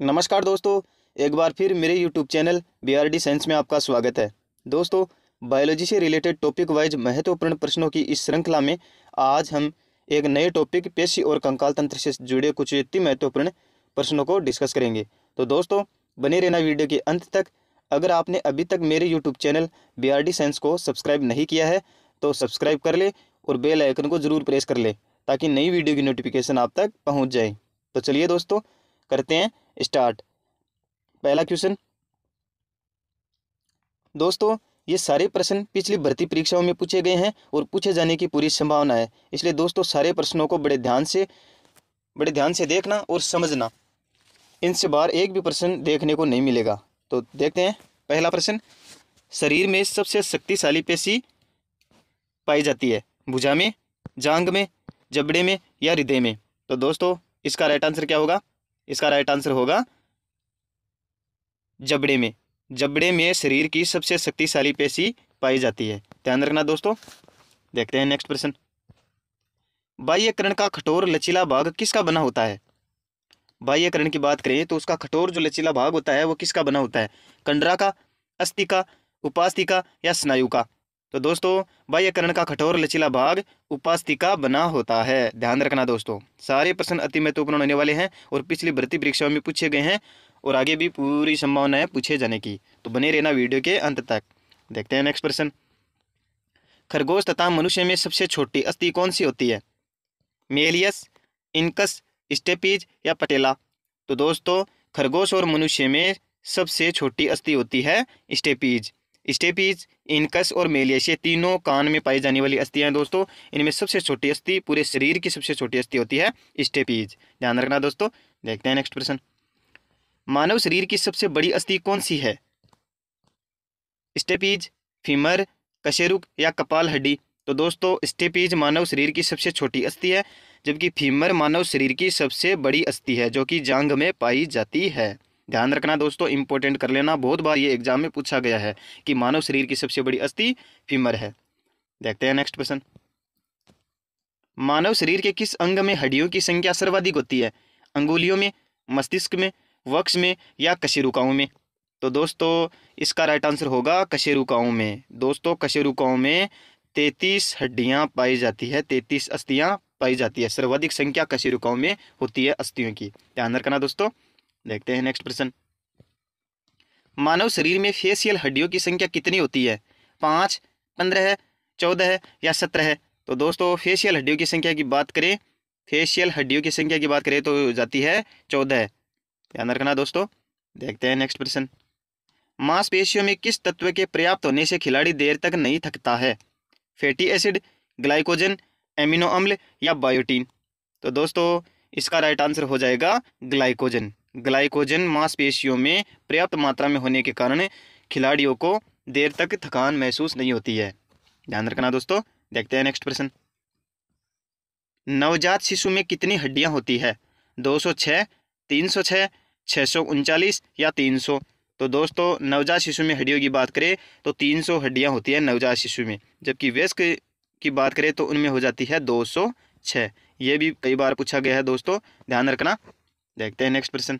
नमस्कार दोस्तों एक बार फिर मेरे यूट्यूब चैनल बी साइंस में आपका स्वागत है दोस्तों बायोलॉजी से रिलेटेड टॉपिक वाइज महत्वपूर्ण प्रश्नों की इस श्रृंखला में आज हम एक नए टॉपिक पेशी और कंकाल तंत्र से जुड़े कुछ अति महत्वपूर्ण प्रश्नों को डिस्कस करेंगे तो दोस्तों बने रहना वीडियो के अंत तक अगर आपने अभी तक मेरे यूट्यूब चैनल बी साइंस को सब्सक्राइब नहीं किया है तो सब्सक्राइब कर ले और बेल आइकन को ज़रूर प्रेस कर ले ताकि नई वीडियो की नोटिफिकेशन आप तक पहुँच जाए तो चलिए दोस्तों करते हैं स्टार्ट पहला क्वेश्चन दोस्तों ये सारे प्रश्न पिछली भर्ती परीक्षाओं में पूछे गए हैं और पूछे जाने की पूरी संभावना है इसलिए दोस्तों सारे प्रश्नों को बड़े ध्यान से बड़े ध्यान से देखना और समझना इनसे बाहर एक भी प्रश्न देखने को नहीं मिलेगा तो देखते हैं पहला प्रश्न शरीर में सबसे शक्तिशाली पेशी पाई जाती है भुजा में जांग में जबड़े में या हृदय में तो दोस्तों इसका राइट आंसर क्या होगा इसका राइट आंसर होगा जबड़े में जबड़े में शरीर की सबसे शक्तिशाली पेशी पाई जाती है ध्यान रखना दोस्तों देखते हैं नेक्स्ट प्रश्न बाह्यकरण का कठोर लचीला भाग किसका बना होता है बाह्यकरण की बात करें तो उसका कठोर जो लचीला भाग होता है वो किसका बना होता है कंडरा का अस्थि का उपास्थि का या स्नायु का तो दोस्तों बाह्यकरण का कठोर लचीला भाग उपास्थिका बना होता है ध्यान रखना दोस्तों सारे प्रश्न अति महत्वपूर्ण होने वाले हैं और पिछली भर्ती परीक्षाओं में पूछे गए हैं और आगे भी पूरी संभावना है पूछे जाने की तो बने रहना वीडियो के अंत तक देखते हैं नेक्स्ट प्रश्न खरगोश तथा मनुष्य में सबसे छोटी अस्थि कौन सी होती है मेलियस इनकस स्टेपीज या पटेला तो दोस्तों खरगोश और मनुष्य में सबसे छोटी अस्थि होती है स्टेपीज स्टेपीज इनकस और ये तीनों कान में पाई जाने वाली अस्थियाँ हैं दोस्तों इनमें सबसे छोटी अस्थि पूरे शरीर की सबसे छोटी अस्थि होती है स्टेपीज ध्यान रखना दोस्तों देखते हैं नेक्स्ट प्रश्न मानव शरीर की सबसे बड़ी अस्थि कौन सी है स्टेपीज फीमर कशेरुक या कपाल हड्डी तो दोस्तों स्टेपीज मानव शरीर की सबसे छोटी अस्थि है जबकि फीमर मानव शरीर की सबसे बड़ी अस्थि है जो कि जांग में पाई जाती है ध्यान रखना दोस्तों इंपॉर्टेंट कर लेना बहुत बार ये एग्जाम में पूछा गया है कि मानव शरीर की सबसे बड़ी अस्थि फीमर है देखते हैं नेक्स्ट क्वेश्चन मानव शरीर के किस अंग में हड्डियों की संख्या सर्वाधिक होती है अंगुलियों में मस्तिष्क में वक्ष में या कशेरुकाओं में तो दोस्तों इसका राइट आंसर होगा कशेरुकाओं में दोस्तों कशेरुकाओं में तैतीस हड्डियां पाई जाती है तैतीस अस्थियां पाई जाती है सर्वाधिक संख्या कशेरुकाओं में होती है अस्थियों की ध्यान रखना दोस्तों देखते हैं नेक्स्ट प्रश्न मानव शरीर में फेसियल हड्डियों की संख्या कितनी होती है पाँच पंद्रह चौदह या सत्रह तो दोस्तों फेसियल हड्डियों की संख्या की बात करें फेसियल हड्डियों की संख्या की बात करें तो जाती है चौदह ध्यान रखना दोस्तों देखते हैं नेक्स्ट प्रश्न मांसपेशियों में किस तत्व के पर्याप्त होने से खिलाड़ी देर तक नहीं थकता है फैटी एसिड ग्लाइकोजन एमिनो अम्ल या बायोटीन तो दोस्तों इसका राइट आंसर हो जाएगा ग्लाइकोजन ग्लाइकोजन मांसपेशियों में पर्याप्त मात्रा में होने के कारण खिलाड़ियों को देर तक थकान महसूस नहीं होती है ध्यान रखना दोस्तों देखते हैं नेक्स्ट प्रश्न नवजात शिशु में कितनी हड्डियां होती है 206, 306, 639 या 300 तो दोस्तों नवजात शिशु में हड्डियों की बात करें तो 300 हड्डियां होती है नवजात शिशु में जबकि वयस्क की बात करें तो उनमें हो जाती है 206 यह भी कई बार पूछा गया है दोस्तों ध्यान रखना देखते हैं नेक्स्ट प्रश्न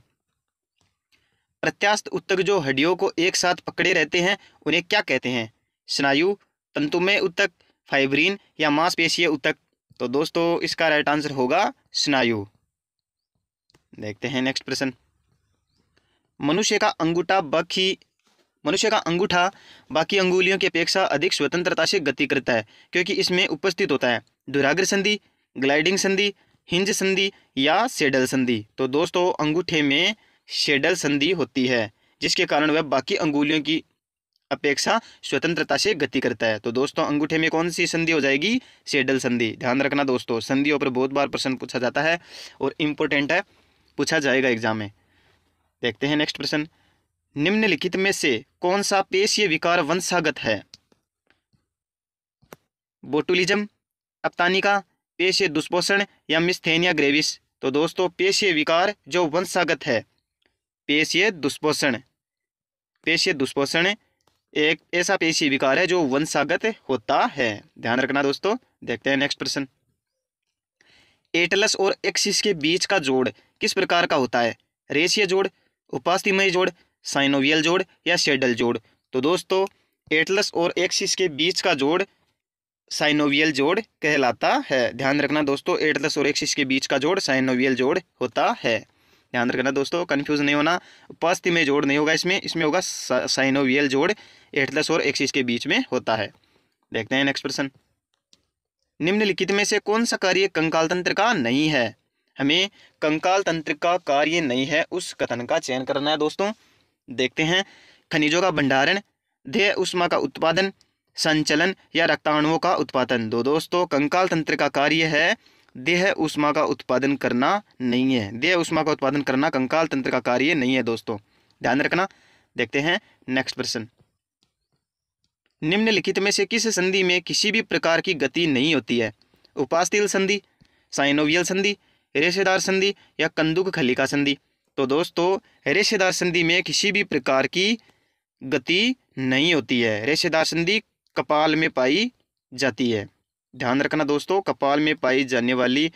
प्रत्यास्थ उत्तक जो हड्डियों को एक साथ पकड़े रहते हैं उन्हें क्या कहते हैं स्नायु तंतुमय उत्तक फाइब्रीन या मांसपेशीय उत्तक तो दोस्तों इसका राइट आंसर होगा स्नायु देखते हैं नेक्स्ट प्रश्न मनुष्य का अंगूठा बाकी मनुष्य का अंगूठा बाकी अंगुलियों की अपेक्षा अधिक स्वतंत्रता से गति करता है क्योंकि इसमें उपस्थित होता है दुराग्र संधि ग्लाइडिंग संधि हिंज संधि या सेडल संधि तो दोस्तों अंगूठे में शेडल संधि होती है जिसके कारण वह बाकी अंगुलियों की अपेक्षा स्वतंत्रता से गति करता है तो दोस्तों अंगूठे में कौन सी संधि हो जाएगी सेडल संधि ध्यान रखना दोस्तों संधियों पर बहुत बार प्रश्न पूछा जाता है और इम्पोर्टेंट है पूछा जाएगा एग्जाम में देखते हैं नेक्स्ट प्रश्न निम्नलिखित में से कौन सा पेशीय विकार वंशागत है बोटुलिज्म अपतानिका पेशे दुष्पोषण या मिस्थेनिया ग्रेविस तो दोस्तों पेशे विकार जो वंशागत है पेशे दुष्पोषण पेशे दुष्पोषण एक ऐसा पेशी विकार है जो वंशागत होता है ध्यान रखना दोस्तों देखते हैं नेक्स्ट प्रश्न एटलस और एक्सिस के बीच का जोड़ किस प्रकार का होता है रेशिय जोड़ उपास्थिमय जोड़ साइनोवियल जोड़ या शेडल जोड़ तो दोस्तों एटलस और एक्सिस के बीच का जोड़ साइनोवियल जोड़ कहलाता है ध्यान रखना दोस्तों एटलस और एक्सिस के बीच का जोड़ साइनोवियल जोड़ होता है ध्यान रखना दोस्तों कन्फ्यूज नहीं होना पस्त में जोड़ नहीं होगा इसमें इसमें होगा साइनोवियल जोड़ एटलस और एक्सिस के बीच में होता है देखते हैं नेक्स्ट प्रश्न निम्नलिखित में से कौन सा कार्य कंकाल तंत्र का नहीं है हमें कंकाल तंत्र का कार्य नहीं है उस कथन का चयन करना है दोस्तों देखते हैं खनिजों का भंडारण ध्यय उष्मा का उत्पादन संचलन या रक्ताणुओं का उत्पादन दो दोस्तों कंकाल तंत्र का कार्य है देह उष्मा का उत्पादन करना नहीं है देह उष्मा का उत्पादन करना कंकाल तंत्र का कार्य नहीं है दोस्तों ध्यान रखना देखते हैं नेक्स्ट प्रश्न निम्नलिखित में से किस संधि में किसी भी प्रकार की गति नहीं होती है उपास्तिल संधि साइनोवियल संधि रेशेदार संधि या कंदुक खलिका संधि तो दोस्तों रेशेदार संधि में किसी भी प्रकार की गति नहीं होती है रेशेदार संधि कपाल में पाई जाती है ध्यान रखना दोस्तों कपाल में पाई जाने वाली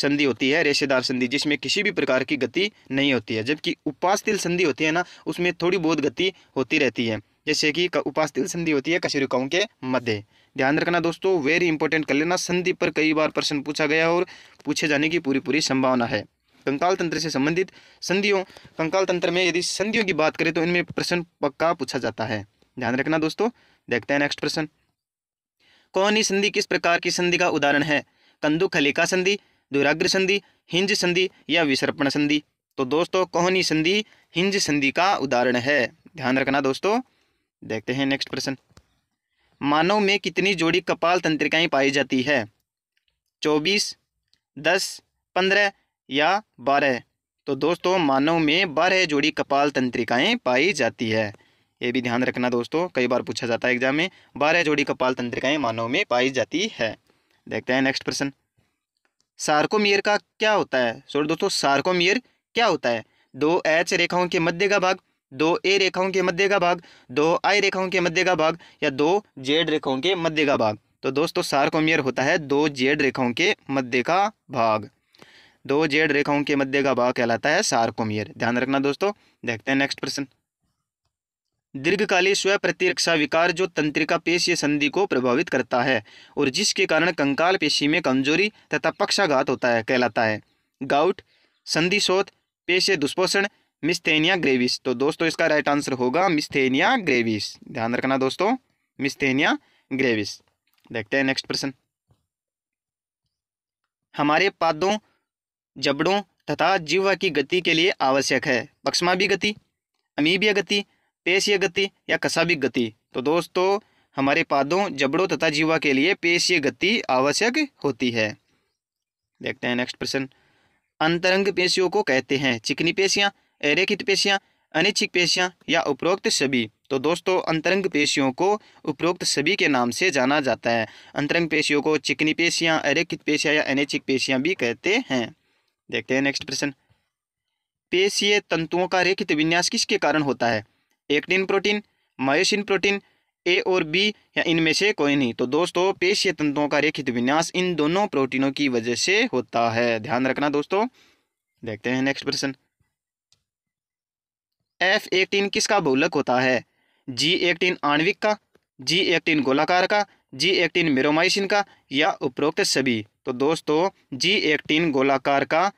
संधि होती है रेशेदार संधि जिसमें किसी भी प्रकार की गति नहीं होती है जबकि उपासतिल संधि होती है ना उसमें थोड़ी बहुत गति होती रहती है जैसे कि उपासतिल संधि होती है कशेरुकाओं के मध्य ध्यान रखना दोस्तों वेरी इंपॉर्टेंट कर लेना संधि पर कई बार प्रश्न पूछा गया और पूछे जाने की पूरी पूरी संभावना है कंकाल तंत्र से संबंधित संधियों कंकाल तंत्र में यदि संधियों की बात करें तो इनमें प्रश्न पक्का पूछा जाता है ध्यान रखना दोस्तों देखते हैं नेक्स्ट प्रश्न कोहनी संधि किस प्रकार की संधि का उदाहरण है कंदु खलिका संधि दुराग्र संधि हिंज संधि या विसर्पण संधि तो दोस्तों कोहनी संधि हिंज संधि का उदाहरण है ध्यान रखना दोस्तों देखते हैं नेक्स्ट प्रश्न मानव में कितनी जोड़ी कपाल तंत्रिकाएं पाई जाती है चौबीस दस पंद्रह या बारह तो दोस्तों मानव में बारह जोड़ी कपाल तंत्रिकाएं पाई जाती है ये भी ध्यान रखना दोस्तों कई बार पूछा जाता है एग्जाम में बारह जोड़ी कपाल तंत्रिकाएं मानव में पाई जाती है देखते हैं नेक्स्ट प्रश्न सार्कोमियर का क्या होता है सॉरी दोस्तों सार्कोमियर क्या होता है दो एच रेखाओं के मध्य का भाग दो ए रेखाओं के मध्य का भाग दो आई रेखाओं के मध्य का भाग या दो जेड रेखाओं के मध्य का भाग तो दोस्तों सार्कोमियर होता है दो जेड रेखाओं के मध्य का भाग दो जेड रेखाओं के मध्य का भाग कहलाता है सार्कोमियर ध्यान रखना दोस्तों देखते हैं नेक्स्ट प्रश्न दीर्घकालीन स्व प्रतिरक्षा विकार जो तंत्रिका पेशी संधि को प्रभावित करता है और जिसके कारण कंकाल पेशी में कमजोरी तथा पक्षाघात होता है कहलाता है गाउट संधि शोध पेशे दुष्पोषण मिस्थेनिया ग्रेविस तो दोस्तों इसका राइट आंसर होगा मिस्थेनिया ग्रेविस ध्यान रखना दोस्तों मिस्थेनिया ग्रेविस देखते हैं नेक्स्ट प्रश्न हमारे पादों जबड़ों तथा जीवा की गति के लिए आवश्यक है पक्षमा भी गति अमीबिया गति पेशीय गति या कसाबिक गति तो दोस्तों हमारे पादों जबड़ों तथा जीवा के लिए पेशीय गति आवश्यक होती है देखते हैं नेक्स्ट प्रश्न अंतरंग पेशियों को कहते हैं चिकनी पेशियां अरेखित पेशियां अनिच्छिक पेशियां या उपरोक्त सभी तो दोस्तों अंतरंग पेशियों को उपरोक्त सभी के नाम से जाना जाता है अंतरंग पेशियों को चिकनी पेशियां अरेखित पेशियां या अनिच्छिक पेशियां भी कहते हैं देखते हैं नेक्स्ट प्रश्न पेशीय तंतुओं का रेखित विन्यास किसके कारण होता है actin protein myosin protein A और बी या इनमें से कोई नहीं तो दोस्तों पेशीय तंतुओं का रेखित विन्यास इन दोनों प्रोटीनों की वजह से होता है ध्यान रखना दोस्तों देखते हैं नेक्स्ट प्रश्न एफ एक्टिन किसका बहुलक होता है जी एक्टिन आणविक का जी एक्टिन गोलाकार का जी एक्टिन मेरोमाइसिन का या उपरोक्त सभी तो दोस्तों जी एक्टिन गोलाकार का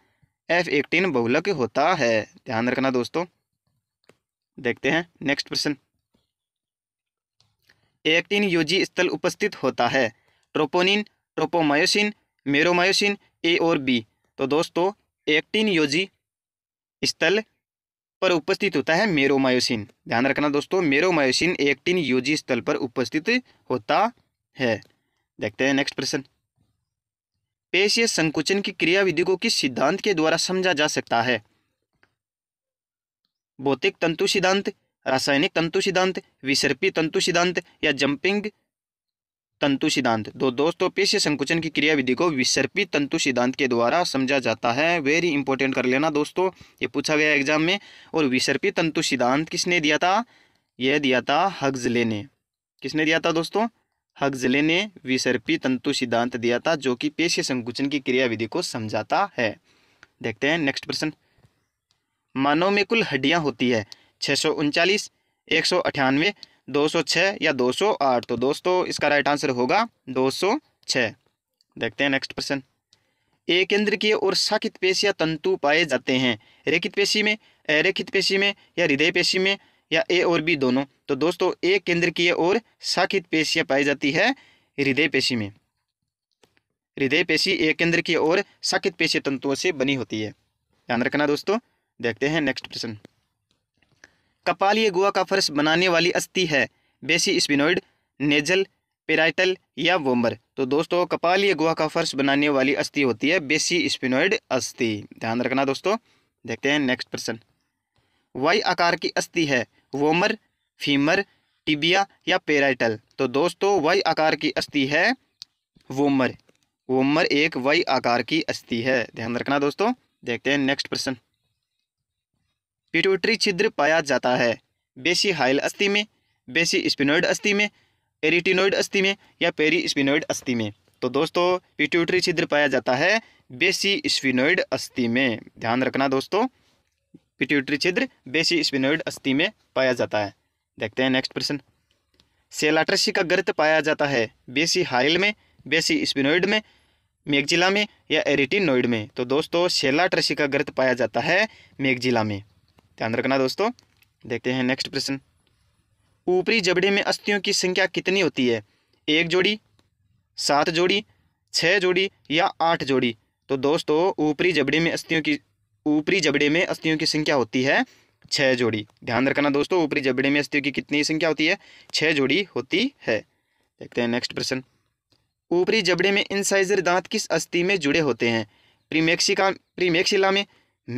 एफ एक्टिन बहुलक होता है ध्यान रखना दोस्तों देखते हैं नेक्स्ट प्रश्न एक्टिन यूजी स्थल उपस्थित होता है ट्रोपोनिन ट्रोपोमायोसिन मेरोमायोसिन ए और बी तो दोस्तों एक्टिन योजी स्थल पर उपस्थित होता है मेरोमायोसिन ध्यान रखना दोस्तों मेरोमायोसिन एक्टिन यूजी स्थल पर उपस्थित होता है देखते हैं नेक्स्ट प्रश्न पेशीय संकुचन की क्रियाविधि को किस सिद्धांत के द्वारा समझा जा सकता है भौतिक तंतु सिद्धांत रासायनिक तंतु सिद्धांत विसर्पी तंतु सिद्धांत या जंपिंग तंतु सिद्धांत दो दोस्तों पेशी संकुचन की क्रिया विधि को विसर्पी तंतु सिद्धांत के द्वारा समझा जाता है वेरी इंपॉर्टेंट कर लेना दोस्तों ये पूछा गया एग्जाम में और विसर्पी तंतु सिद्धांत किसने दिया था यह दिया था हग्जले ने किसने दिया था दोस्तों हग्जले ने विसर्पी तंतु सिद्धांत दिया था जो कि पेशी संकुचन की क्रिया विधि को समझाता है देखते हैं नेक्स्ट प्रश्न मानव में कुल हड्डियाँ होती है छः सौ उनचालीस एक सौ अठानवे दो सौ छः या दो सौ आठ तो दोस्तों इसका राइट आंसर होगा दो सौ छः देखते हैं नेक्स्ट प्रश्न एक की और साखित पेशियाँ तंतु पाए जाते हैं रेखित पेशी में अरेखित पेशी में या हृदय पेशी में या ए और बी दोनों तो दोस्तों एक की और साखित पेशियाँ पाई जाती है हृदय पेशी में हृदय पेशी एक की और साखित पेशी तंतुओं से बनी होती है ध्यान रखना दोस्तों देखते हैं नेक्स्ट प्रश्न कपाल ये गोवा का फर्श बनाने वाली अस्थि है बेसी स्पिनोइड नेजल पेराइटल या वोम्बर तो दोस्तों कपाल ये गोवा का फर्श बनाने वाली अस्थि होती है बेसी स्पिनोइड अस्थि ध्यान रखना दोस्तों देखते हैं नेक्स्ट प्रश्न वाई आकार की अस्थि है वोमर फीमर टिबिया या पेराइटल तो दोस्तों वाई आकार की अस्थि है वोमर वोमर एक वाई आकार की अस्थि है ध्यान रखना दोस्तों देखते हैं नेक्स्ट प्रश्न पिटोटरी छिद्र पाया जाता है बेसी हाइल अस्थि में बेसी स्पिनोइड अस्थि में एरिटिनोइड अस्थि में या पेरी स्पिनोइड अस्थि में तो दोस्तों पिट्यूटरी छिद्र पाया जाता है बेसी स्पिनोइड अस्थि में ध्यान रखना दोस्तों पिट्यूटरी छिद्र बेसी स्पिनोइड अस्थि में पाया जाता है देखते हैं नेक्स्ट प्रश्न सेलाट्रसी का गर्त पाया जाता है बेसी हाइल में बेसी स्पिनोइड में मेघजिला में या एरिटिनोइड में तो दोस्तों सेलाट्रसी का गर्त पाया जाता है मेघजिला में ध्यान रखना दोस्तों देखते हैं नेक्स्ट प्रश्न ऊपरी जबड़े में अस्थियों की संख्या कितनी होती है एक जोड़ी सात जोड़ी छः जोड़ी या आठ जोड़ी तो दोस्तों ऊपरी जबड़े में अस्थियों की ऊपरी जबड़े में अस्थियों की संख्या होती है छः जोड़ी ध्यान रखना दोस्तों ऊपरी जबड़े में अस्थियों की कितनी संख्या होती है छः जोड़ी होती है देखते हैं नेक्स्ट प्रश्न ऊपरी जबड़े में इंसाइजर दांत किस अस्थि में जुड़े होते हैं प्रीमेक्सिका प्रीमेक्सिला में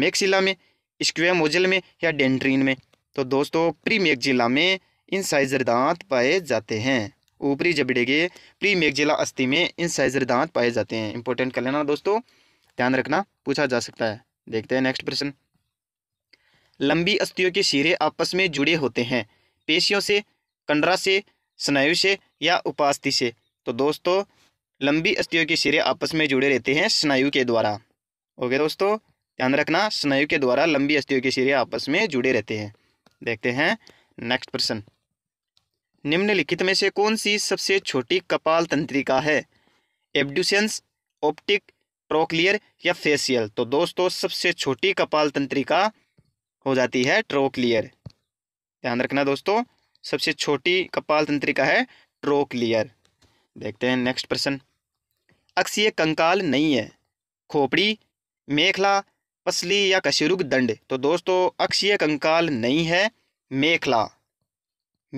मेक्सिला में स्क्वेमोजल में या डेंट्रीन में तो दोस्तों प्रीमेक्जिला में इनसाइजर दांत पाए जाते हैं ऊपरी जबड़े के प्रीमेक्जिला अस्थि में इनसाइजर दांत पाए जाते हैं इंपॉर्टेंट कर लेना दोस्तों ध्यान रखना पूछा जा सकता है देखते हैं नेक्स्ट प्रश्न लंबी अस्थियों के सिरे आपस में जुड़े होते हैं पेशियों से कंडरा से स्नायु से या उपास्थि से तो दोस्तों लंबी अस्थियों के सिरे आपस में जुड़े रहते हैं स्नायु के द्वारा ओके दोस्तों ध्यान रखना स्नायु के द्वारा लंबी अस्थियों के सिरे आपस में जुड़े रहते हैं देखते हैं नेक्स्ट प्रश्न निम्नलिखित में से कौन सी सबसे छोटी कपाल तंत्रिका है एबड्यूसेंस ऑप्टिक ट्रोक्लियर या फेसियल तो दोस्तों सबसे छोटी कपाल तंत्रिका हो जाती है ट्रोक्लियर ध्यान रखना दोस्तों सबसे छोटी कपाल तंत्रिका है ट्रोक्लियर देखते हैं नेक्स्ट प्रश्न अक्षीय कंकाल नहीं है खोपड़ी मेखला पसली या कशरुग दंड तो दोस्तों अक्षीय कंकाल नहीं है मेखला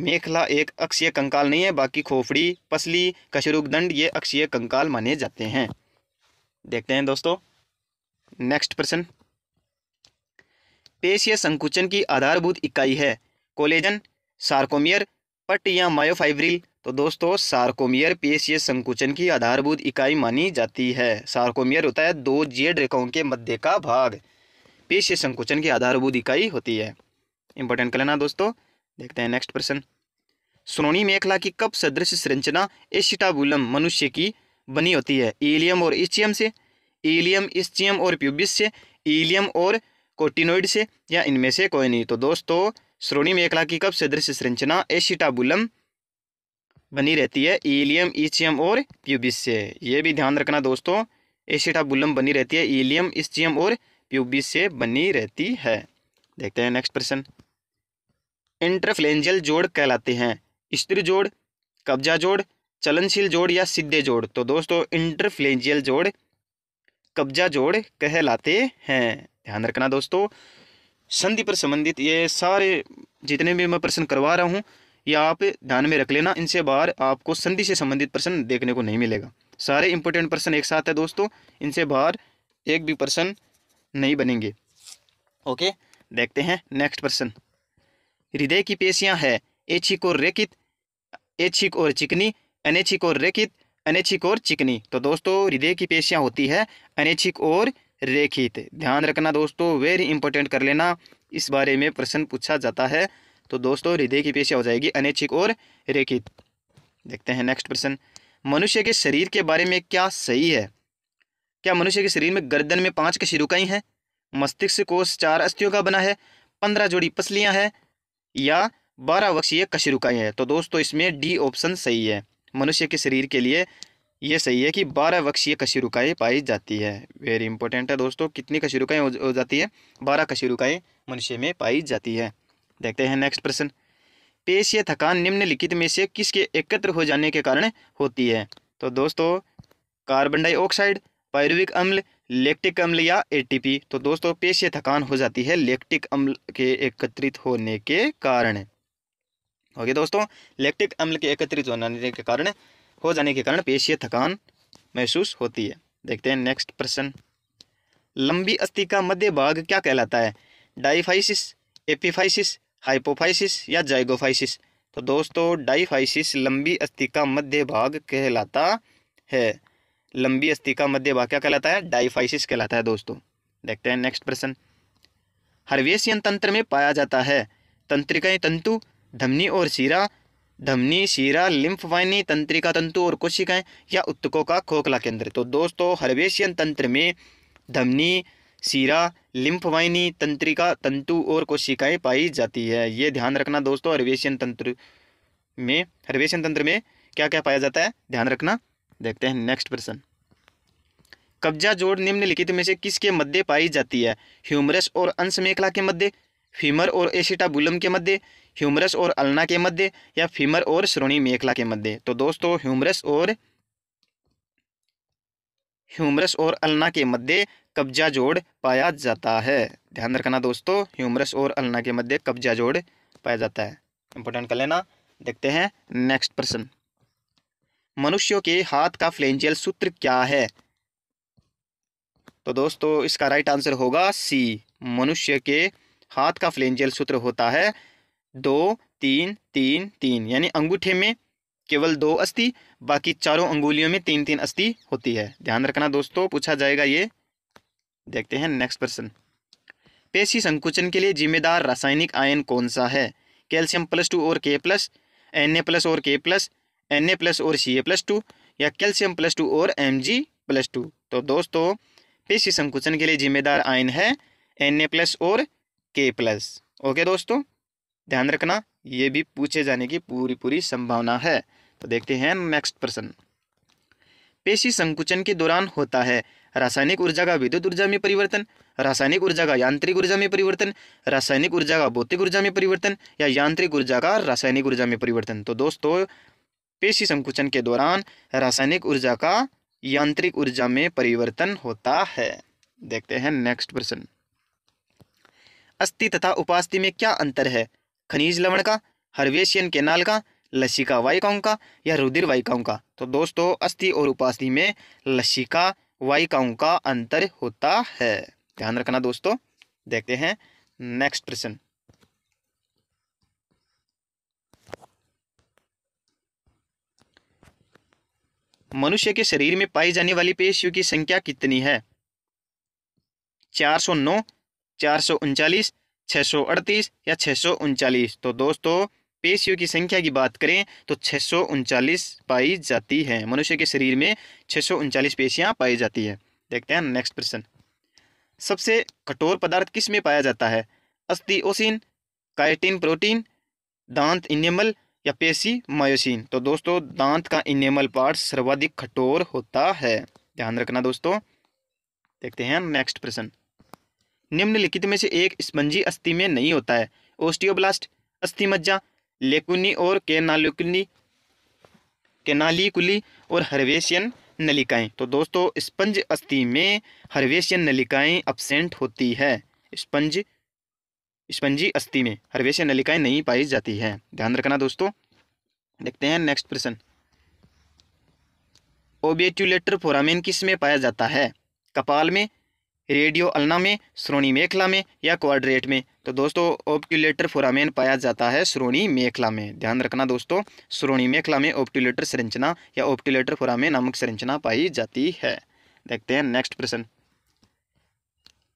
मेखला एक अक्षीय कंकाल नहीं है बाकी खोपड़ी पसली कशरुग दंड ये अक्षीय कंकाल माने जाते हैं देखते हैं दोस्तों नेक्स्ट प्रश्न पेशीय संकुचन की आधारभूत इकाई है कोलेजन सार्कोमियर पट या मायोफाइब्रिल तो दोस्तों सार्कोमियर पेश संकुचन की आधारभूत इकाई मानी जाती है सार्कोमियर होता है दो जेड रेखाओं के मध्य का भाग पेश संकुचन की आधारभूत इकाई होती है इंपॉर्टेंट कर लेना दोस्तों देखते हैं नेक्स्ट प्रश्न सुनोनी मेखला की कप सदृश संरचना एशिटाबुलम मनुष्य की बनी होती है एलियम और इस्चियम से एलियम इस्चियम और प्यूबिस से एलियम और कोटिनोइड से या इनमें से कोई नहीं तो दोस्तों श्रोणी में एक लाखी कब सदृश संरचना एसिटाबुलम बनी रहती है ईलियम ईचियम और प्यूबिस से ये भी ध्यान रखना दोस्तों एसिटाबुलम बनी रहती है ईलियम ईचियम और प्यूबिस से बनी रहती है देखते हैं नेक्स्ट प्रश्न इंटरफ्लेंजल जोड़ कहलाते हैं स्त्री जोड़ कब्जा जोड़ चलनशील जोड़ या सीधे जोड़ तो दोस्तों इंटरफ्लेंजियल जोड़ कब्जा जोड़ कहलाते हैं ध्यान रखना दोस्तों संधि पर संबंधित ये सारे जितने भी मैं प्रश्न करवा रहा हूँ ये आप ध्यान में रख लेना इनसे बाहर आपको संधि से संबंधित प्रश्न देखने को नहीं मिलेगा सारे इंपॉर्टेंट प्रश्न एक साथ है दोस्तों इनसे बाहर एक भी प्रश्न नहीं बनेंगे ओके देखते हैं नेक्स्ट प्रश्न हृदय की पेशियां है एछिक और रेखित एछिक और चिकनी अनैच्छिक और रेखित अनैच्छिक और चिकनी तो दोस्तों हृदय की पेशियां होती है अनैच्छिक और रेखित ध्यान रखना दोस्तों वेरी इंपॉर्टेंट कर लेना इस बारे में प्रश्न पूछा जाता है तो दोस्तों हृदय की पेशी हो जाएगी अनैच्छिक और रेखित देखते हैं नेक्स्ट प्रश्न मनुष्य के शरीर के बारे में क्या सही है क्या मनुष्य के शरीर में गर्दन में पांच कशिरुकाई हैं मस्तिष्क कोष चार अस्थियों का बना है पंद्रह जोड़ी पसलियां हैं या बारह वक्षीय कशिरुकाई हैं तो दोस्तों इसमें डी ऑप्शन सही है मनुष्य के शरीर के लिए ये सही है कि बारह वक्षीय कशी पाई जाती है वेरी इंपॉर्टेंट है दोस्तों कितनी कशी हो जाती है बारह कशी मनुष्य में पाई जाती है देखते हैं नेक्स्ट प्रश्न पेश या थकान निम्नलिखित में से किसके एकत्र हो जाने के कारण होती है तो दोस्तों कार्बन डाइऑक्साइड पायरुविक अम्ल लेक्टिक अम्ल या एटीपी तो दोस्तों पेश या थकान हो जाती है लेक्टिक अम्ल के एकत्रित होने के कारण ओके दोस्तों लेक्टिक अम्ल के एकत्रित होने के कारण हो जाने के कारण पेशीय थकान महसूस होती है देखते हैं नेक्स्ट प्रश्न लंबी अस्थि का मध्य भाग क्या कहलाता है डाइफाइसिस एपिफाइसिस हाइपोफाइसिस या जाइगोफाइसिस तो दोस्तों डाइफाइसिस लंबी अस्थि का मध्य भाग कहलाता है लंबी अस्थि का मध्य भाग क्या कहलाता है डाइफाइसिस कहलाता है दोस्तों देखते हैं नेक्स्ट प्रश्न हर्वेशियन तंत्र में पाया जाता है तंत्रिकाएं तंतु धमनी और शीरा धमनी शीरा लिम्फ वाहिनी तंत्रिका तंतु और कोशिकाएं या उत्तकों का खोखला केंद्र तो दोस्तों हर्वेशियन तंत्र में धमनी शीरा लिम्फ वाहिनी तंत्रिका तंतु और कोशिकाएं पाई जाती है ये ध्यान रखना दोस्तों हर्वेशियन तंत्र में हर्वेशियन तंत्र में क्या क्या पाया जाता है ध्यान रखना देखते हैं नेक्स्ट प्रश्न कब्जा जोड़ निम्नलिखित में से किसके मध्य पाई जाती है ह्यूमरस और अंश मेखला के मध्य फीमर और एसिटाबुलम के मध्य ह्यूमरस और अलना के मध्य या फीमर और श्रोणी मेखला के मध्य तो दोस्तों ह्यूमरस और ह्यूमरस और अलना के मध्य कब्जा जोड़ पाया जाता है ध्यान रखना दोस्तों ह्यूमरस और अलना के मध्य कब्जा जोड़ पाया जाता है इंपॉर्टेंट कर लेना देखते हैं नेक्स्ट प्रश्न मनुष्यों के हाथ का फ्लेंजियल सूत्र क्या है तो दोस्तों इसका राइट आंसर होगा सी मनुष्य के हाथ का फ्लेंजल सूत्र होता है दो तीन तीन तीन यानी अंगूठे में केवल दो अस्थि बाकी चारों अंगुलियों में तीन तीन अस्थि होती है ध्यान रखना दोस्तों पूछा जाएगा ये देखते हैं नेक्स्ट प्रश्न पेशी संकुचन के लिए जिम्मेदार रासायनिक आयन कौन सा है कैल्शियम प्लस टू और के प्लस एन ए प्लस और के प्लस एन ए प्लस और सी ए प्लस टू या कैल्शियम प्लस टू और एम जी प्लस टू तो दोस्तों पेशी संकुचन के लिए जिम्मेदार आयन है एन ए प्लस और के प्लस ओके दोस्तों ध्यान रखना ये भी पूछे जाने की पूरी पूरी संभावना है तो देखते हैं नेक्स्ट प्रश्न पेशी संकुचन के दौरान होता है रासायनिक ऊर्जा का विद्युत ऊर्जा में परिवर्तन रासायनिक ऊर्जा का यांत्रिक ऊर्जा में परिवर्तन रासायनिक ऊर्जा का भौतिक ऊर्जा में परिवर्तन या यांत्रिक ऊर्जा का रासायनिक ऊर्जा में परिवर्तन तो दोस्तों पेशी संकुचन के दौरान रासायनिक ऊर्जा का यांत्रिक ऊर्जा में परिवर्तन होता है देखते हैं नेक्स्ट प्रश्न अस्थि तथा उपास्थि में क्या अंतर है खनिज लवण का हर्वेशियन केनाल का लसिका वायिकाओं का या रुधिर वायिकाओं का तो दोस्तों अस्थि और उपास्थि में लसिका वायिकाओं का अंतर होता है ध्यान रखना दोस्तों देखते हैं नेक्स्ट प्रश्न मनुष्य के शरीर में पाई जाने वाली पेशियों की संख्या कितनी है 409 चार सौ उनचालीस छः सौ अड़तीस या छः सौ उनचालीस तो दोस्तों पेशियों की संख्या की बात करें तो छः सौ उनचालीस पाई जाती है मनुष्य के शरीर में छः सौ उनचालीस पेशियाँ पाई जाती है देखते हैं नेक्स्ट प्रश्न सबसे कठोर पदार्थ किस में पाया जाता है अस्थि ओसिन काइटिन प्रोटीन दांत इनेमल या पेशी मायोसिन तो दोस्तों दांत का इनेमल पार्ट सर्वाधिक कठोर होता है ध्यान रखना दोस्तों देखते हैं नेक्स्ट प्रश्न निम्नलिखित में से एक स्पंजी अस्थि में नहीं होता है ओस्टियोब्लास्ट अस्थि मज्जा लेकुनी और केनालिकुनी केनालिकुली और हर्वेशियन नलिकाएं तो दोस्तों स्पंज अस्थि में हर्वेशियन नलिकाएं अपसेंट होती है स्पंज स्पंजी अस्थि में हर्वेशियन नलिकाएं नहीं पाई जाती है ध्यान रखना दोस्तों देखते हैं नेक्स्ट प्रश्न ओबेट्यूलेटर फोरामेन किस में पाया जाता है कपाल में रेडियो अलना में श्रोणी मेखला में या क्वाड्रेट में तो दोस्तों ऑप्टुलेटर फोरामेन पाया जाता है श्रोणी मेखला में ध्यान रखना दोस्तों श्रोणी मेखला में ऑप्टुलेटर संरचना या ऑप्टुलेटर फोरामेन नामक संरचना पाई जाती है देखते हैं नेक्स्ट प्रश्न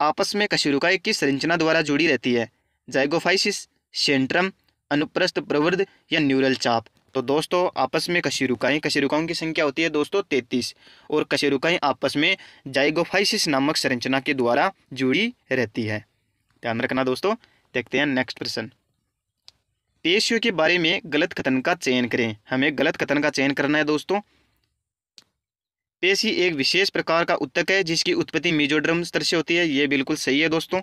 आपस में कशुरुकाई किस संरचना द्वारा जुड़ी रहती है जाइगोफाइसिस सेंट्रम अनुप्रस्थ प्रवृद्ध या न्यूरल चाप तो दोस्तों आपस में कशेरुकाएँ कशेरुकाओं की संख्या होती है दोस्तों तैतीस और कशेरुकाएँ आपस में जाइगोफाइसिस नामक संरचना के द्वारा जुड़ी रहती है ध्यान रखना दोस्तों देखते हैं नेक्स्ट प्रश्न पेशियों के बारे में गलत कथन का चयन करें हमें गलत कथन का चयन करना है दोस्तों पेशी एक विशेष प्रकार का उत्तक है जिसकी उत्पत्ति मिजोड्रम स्तर से होती है ये बिल्कुल सही है दोस्तों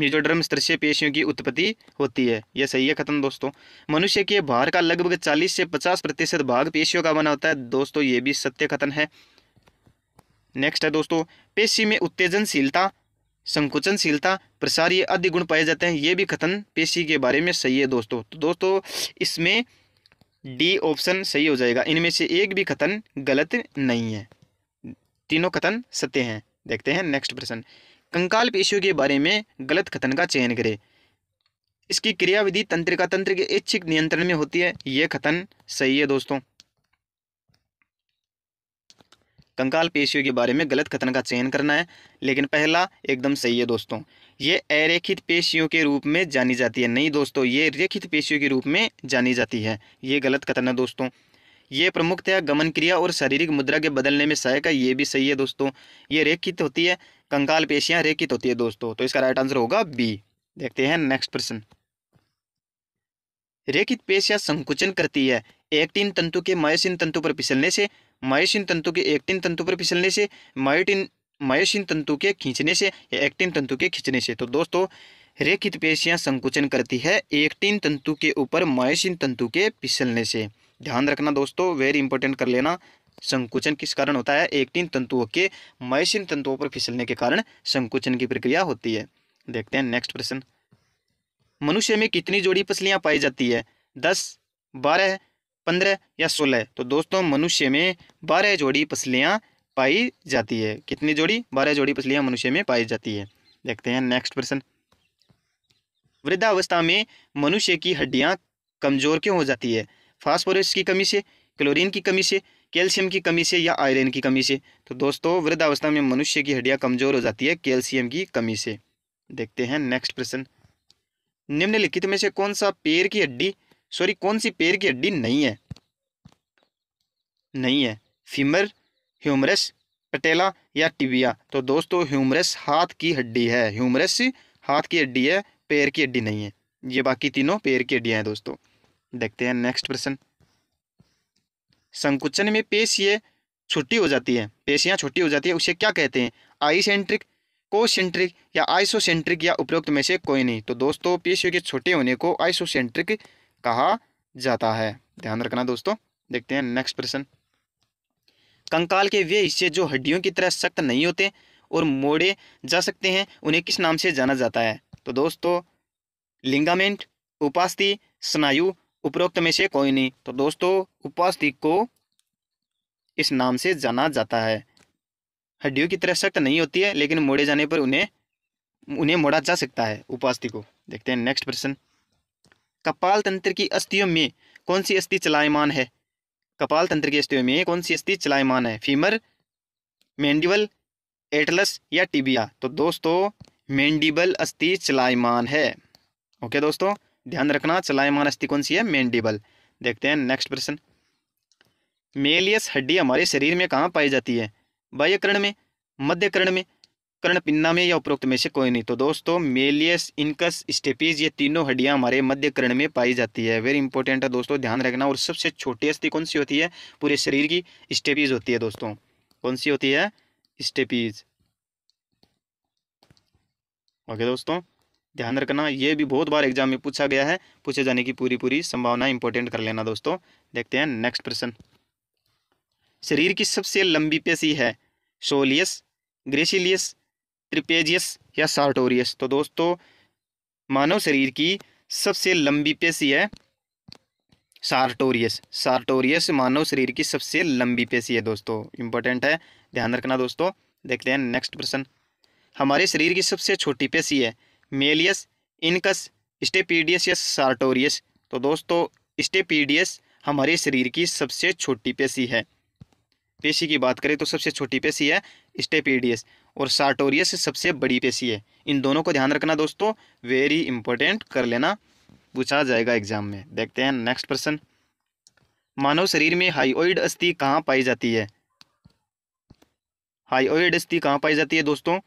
म्यूजोडर्म स्तृश्य पेशियों की उत्पत्ति होती है यह सही है खत्म दोस्तों मनुष्य के भार का लगभग चालीस से पचास प्रतिशत भाग पेशियों का बना होता है दोस्तों ये भी सत्य कथन है नेक्स्ट है दोस्तों पेशी में उत्तेजनशीलता संकुचनशीलता प्रसार ये आदि गुण पाए जाते हैं ये भी कथन पेशी के बारे में सही है दोस्तों तो दोस्तों इसमें डी ऑप्शन सही हो जाएगा इनमें से एक भी कथन गलत नहीं है तीनों कथन सत्य हैं देखते हैं नेक्स्ट प्रश्न कंकाल पेशियों के बारे में गलत कथन का चयन करे इसकी क्रियाविधि तंत्रिका तंत्र के इच्छिक नियंत्रण में होती है यह कथन सही है दोस्तों कंकाल पेशियों के बारे में गलत कथन का चयन करना है लेकिन पहला एकदम सही है दोस्तों ये अरेखित पेशियों के रूप में जानी जाती है नहीं दोस्तों ये रेखित पेशियों के रूप में जानी जाती है ये गलत कथन है दोस्तों ये प्रमुखतया गमन क्रिया और शारीरिक मुद्रा के बदलने में सहायक है ये भी सही है दोस्तों ये रेखित होती है कंकाल पेशियां रेखित होती है दोस्तों तो इसका राइट आंसर होगा बी देखते हैं नेक्स्ट प्रश्न रेखित पेशियां संकुचन करती है एक्टिन तंतु के मायोसिन तंतु पर फिसलने से मायोसिन तंतु के एक्टिन तंतु पर फिसलने से मायोटिन मायोसिन तंतु के खींचने से या एक्टिन तंतु के खींचने से तो दोस्तों रेखित पेशियां संकुचन करती है एक्टिन तंतु के ऊपर मायोसिन तंतु के फिसलने से ध्यान रखना दोस्तों वेरी इंपॉर्टेंट कर लेना संकुचन किस कारण होता है एक्टिन तंतुओं के मैसिन तंतुओं पर फिसलने के कारण संकुचन की प्रक्रिया होती है देखते हैं नेक्स्ट प्रश्न मनुष्य में कितनी जोड़ी पसलियाँ पाई जाती है दस बारह पंद्रह या सोलह तो दोस्तों मनुष्य में बारह जोड़ी पसलियाँ पाई जाती है कितनी जोड़ी बारह जोड़ी पसलियाँ मनुष्य में पाई जाती है देखते हैं नेक्स्ट प्रश्न वृद्धावस्था में मनुष्य की हड्डियाँ कमजोर क्यों हो जाती है फास्फोरस की कमी से क्लोरीन की कमी से कैल्शियम की कमी से या आयरन की कमी से तो दोस्तों वृद्धावस्था में मनुष्य की हड्डियाँ कमजोर हो जाती है कैल्शियम की कमी से देखते हैं नेक्स्ट प्रश्न निम्नलिखित में से कौन सा पेड़ की हड्डी सॉरी कौन सी पेड़ की हड्डी नहीं है नहीं है फीमर ह्यूमरस पटेला या टिबिया तो दोस्तों ह्यूमरस हाथ की हड्डी है ह्यूमरस हाथ की हड्डी है पैर की हड्डी नहीं है ये बाकी तीनों पैर की हड्डियाँ हैं दोस्तों देखते हैं नेक्स्ट प्रश्न संकुचन में पेशियाँ छुट्टी हो जाती है पेशियाँ छुट्टी हो जाती है उसे क्या कहते हैं आई सेंट्रिक कोसेंट्रिक या आइसोसेंट्रिक या उपरोक्त में से कोई नहीं तो दोस्तों पेशियों के छोटे होने को आइसोसेंट्रिक कहा जाता है ध्यान रखना दोस्तों देखते हैं नेक्स्ट प्रश्न कंकाल के वे हिस्से जो हड्डियों की तरह सख्त नहीं होते और मोड़े जा सकते हैं उन्हें किस नाम से जाना जाता है तो दोस्तों लिंगामेंट उपास्थि स्नायु उपरोक्त में से कोई नहीं तो दोस्तों उपास्तिक को इस नाम से जाना जाता है हड्डियों की तरह सख्त नहीं होती है लेकिन मोड़े जाने पर उन्हें उन्हें मोड़ा जा सकता है उपास्थि को देखते हैं नेक्स्ट प्रश्न कपाल तंत्र की अस्थियों में कौन सी अस्थि चलायमान है कपाल तंत्र की अस्थियों में कौन सी अस्थि चलायमान है फीमर मेंडिबल एटलस या टिबिया तो दोस्तों मेंडिबल अस्थि चलायमान है ओके दोस्तों ध्यान रखना चलायमान अस्थि कौन सी है मेंडिबल देखते हैं नेक्स्ट प्रश्न मेलियस हड्डी हमारे शरीर में कहाँ पाई जाती है बाह्यकरण में मध्यकरण में कर्ण पिन्ना में या उपरोक्त में से कोई नहीं तो दोस्तों मेलियस इनकस स्टेपीज ये तीनों हड्डियां हमारे मध्यकरण में पाई जाती है वेरी इंपॉर्टेंट है दोस्तों ध्यान रखना और सबसे छोटी अस्थि कौन सी होती है पूरे शरीर की स्टेपीज होती है दोस्तों कौन सी होती है स्टेपीज ओके दोस्तों ध्यान रखना ये भी बहुत बार एग्जाम में पूछा गया है पूछे जाने की पूरी पूरी संभावना इंपॉर्टेंट कर लेना दोस्तों देखते हैं नेक्स्ट प्रश्न शरीर की सबसे लंबी पेशी है सोलियस ग्रेसिलियस ट्रिपेजियस या सार्टोरियस तो दोस्तों मानव शरीर की सबसे लंबी पेशी है सार्टोरियस सार्टोरियस मानव शरीर की सबसे लंबी पेशी है दोस्तों इंपॉर्टेंट है ध्यान रखना दोस्तों देखते हैं नेक्स्ट प्रश्न हमारे शरीर की सबसे छोटी पेशी है मेलियस इनकस स्टेपीडियस या सार्टोरियस तो दोस्तों स्टेपीडियस हमारे शरीर की सबसे छोटी पेशी है पेशी की बात करें तो सबसे छोटी पेशी है स्टेपीडियस और सार्टोरियस सबसे बड़ी पेशी है इन दोनों को ध्यान रखना दोस्तों वेरी इंपॉर्टेंट कर लेना पूछा जाएगा एग्जाम में देखते हैं नेक्स्ट प्रश्न मानव शरीर में हाइओइड अस्थि कहाँ पाई जाती है हाइओइड अस्थि कहाँ पाई जाती है दोस्तों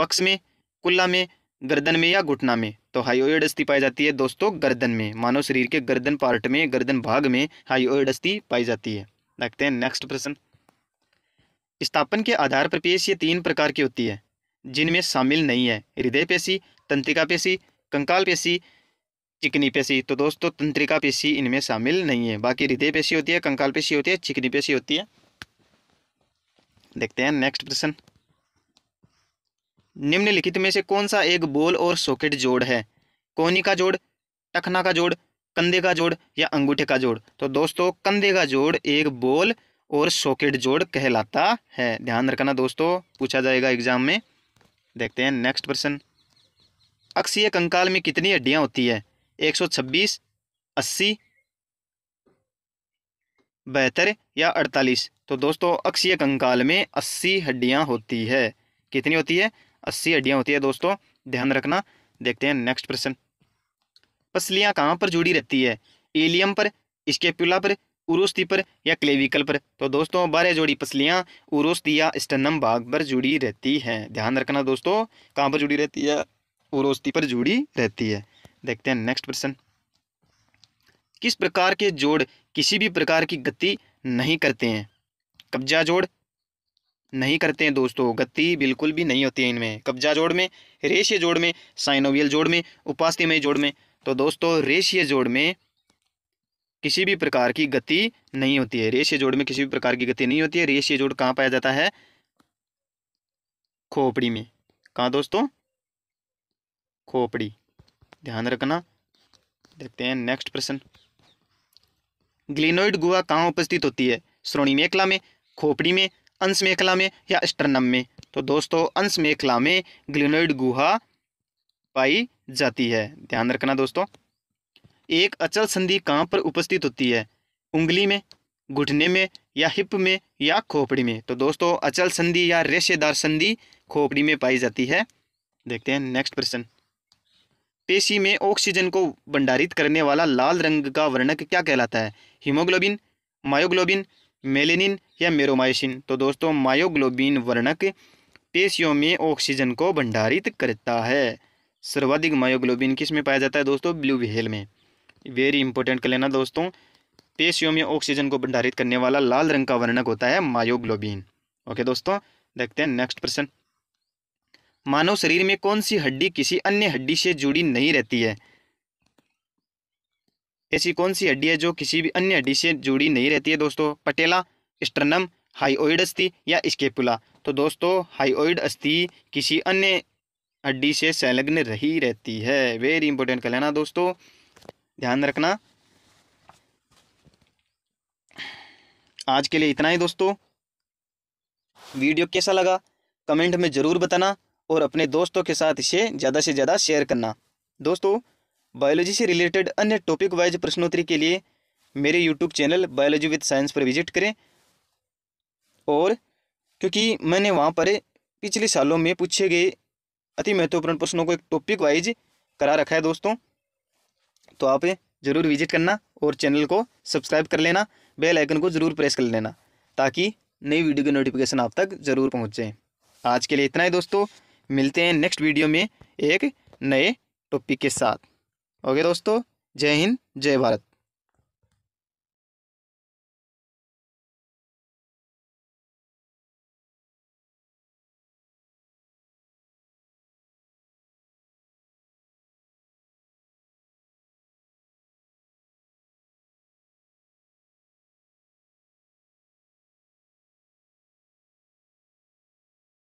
वक्स में कुल्ला में गर्दन में या घुटना में तो हाइओइड अस्थि पाई जाती है दोस्तों गर्दन में मानव शरीर के गर्दन पार्ट में गर्दन भाग में हाइओइड अस्थि पाई जाती है देखते हैं नेक्स्ट प्रश्न स्थापन के आधार पर पेश ये तीन प्रकार की होती है जिनमें शामिल नहीं है हृदय पेशी तंत्रिका पेशी कंकाल पेशी चिकनी पेशी तो दोस्तों तंत्रिका पेशी इनमें शामिल नहीं है बाकी हृदय पेशी होती है कंकाल पेशी होती है चिकनी पेशी होती है देखते हैं नेक्स्ट प्रश्न निम्नलिखित में से कौन सा एक बोल और सॉकेट जोड़ है कोहनी का जोड़ टखना का जोड़ कंधे का जोड़ या अंगूठे का जोड़ तो दोस्तों कंधे का जोड़ एक बोल और सॉकेट जोड़ कहलाता है ध्यान रखना दोस्तों पूछा जाएगा एग्जाम में देखते हैं नेक्स्ट प्रश्न अक्षीय कंकाल में कितनी हड्डियां होती है 126, अस्सी बहत्तर या 48 तो दोस्तों अक्षीय कंकाल में 80 हड्डियां होती है कितनी होती है अस्सी हड्डियाँ होती है दोस्तों ध्यान रखना देखते हैं नेक्स्ट प्रश्न पसलियाँ कहाँ पर जुड़ी रहती है एलियम पर स्केप्यूला पर उरोस्ती पर या क्लेविकल पर तो दोस्तों बारह जोड़ी पसलियाँ उरोस्ती या स्टनम भाग पर जुड़ी रहती हैं ध्यान रखना दोस्तों कहाँ पर जुड़ी रहती है उरोस्ती पर जुड़ी रहती है देखते हैं नेक्स्ट प्रश्न किस प्रकार के जोड़ किसी भी प्रकार की गति नहीं करते हैं कब्जा जोड़ नहीं करते हैं दोस्तों गति बिल्कुल भी नहीं होती है इनमें कब्जा जोड़ में रेशिय जोड़ में साइनोवियल जोड़ में उपास्थिमय जोड़ में तो दोस्तों रेशिय जोड़ में किसी भी प्रकार की गति नहीं होती है रेशिय जोड़ में किसी भी प्रकार की गति नहीं होती है रेशिय जोड़ कहाँ पाया जाता है खोपड़ी में कहाँ दोस्तों खोपड़ी ध्यान रखना देखते हैं नेक्स्ट प्रश्न ग्लिनोइड गुआ कहाँ उपस्थित होती है श्रोणी मेखला में खोपड़ी में अंश मेखला में या स्टर्नम में तो दोस्तों अंश मेखला में ग्लिनोइड गुहा पाई जाती है ध्यान रखना दोस्तों एक अचल संधि कहाँ पर उपस्थित होती है उंगली में घुटने में या हिप में या खोपड़ी में तो दोस्तों अचल संधि या रेशेदार संधि खोपड़ी में पाई जाती है देखते हैं नेक्स्ट प्रश्न पेशी में ऑक्सीजन को भंडारित करने वाला लाल रंग का वर्णक क्या कहलाता है हीमोग्लोबिन मायोग्लोबिन मेलेनिन या मेरोमाइसिन तो दोस्तों मायोग्लोबिन वर्णक पेशियों में ऑक्सीजन को भंडारित करता है सर्वाधिक मायोग्लोबिन किस में पाया जाता है दोस्तों ब्लू व्हेल में वेरी इंपॉर्टेंट कर लेना दोस्तों पेशियों में ऑक्सीजन को भंडारित करने वाला लाल रंग का वर्णक होता है मायोग्लोबिन ओके दोस्तों देखते हैं नेक्स्ट प्रश्न मानव शरीर में कौन सी हड्डी किसी अन्य हड्डी से जुड़ी नहीं रहती है ऐसी कौन सी हड्डी है जो किसी भी अन्य हड्डी से जुड़ी नहीं रहती है दोस्तों पटेला स्टर्नम हाईओइड अस्थि या स्केपुला तो दोस्तों हाईओइड अस्थि किसी अन्य हड्डी से संलग्न रही रहती है वेरी इंपॉर्टेंट कर लेना दोस्तों ध्यान रखना आज के लिए इतना ही दोस्तों वीडियो कैसा लगा कमेंट में ज़रूर बताना और अपने दोस्तों के साथ इसे ज़्यादा से ज़्यादा शेयर करना दोस्तों बायोलॉजी से रिलेटेड अन्य टॉपिक वाइज प्रश्नोत्तरी के लिए मेरे YouTube channel biology with science पर विजिट करें और क्योंकि मैंने वहाँ पर पिछले सालों में पूछे गए अति महत्वपूर्ण प्रश्नों को एक टॉपिक वाइज करा रखा है दोस्तों तो आप ज़रूर विजिट करना और चैनल को सब्सक्राइब कर लेना बेल आइकन को ज़रूर प्रेस कर लेना ताकि नई वीडियो की नोटिफिकेशन आप तक ज़रूर पहुँच जाए आज के लिए इतना ही दोस्तों मिलते हैं नेक्स्ट वीडियो में एक नए टॉपिक के साथ ओके दोस्तों जय हिंद जय भारत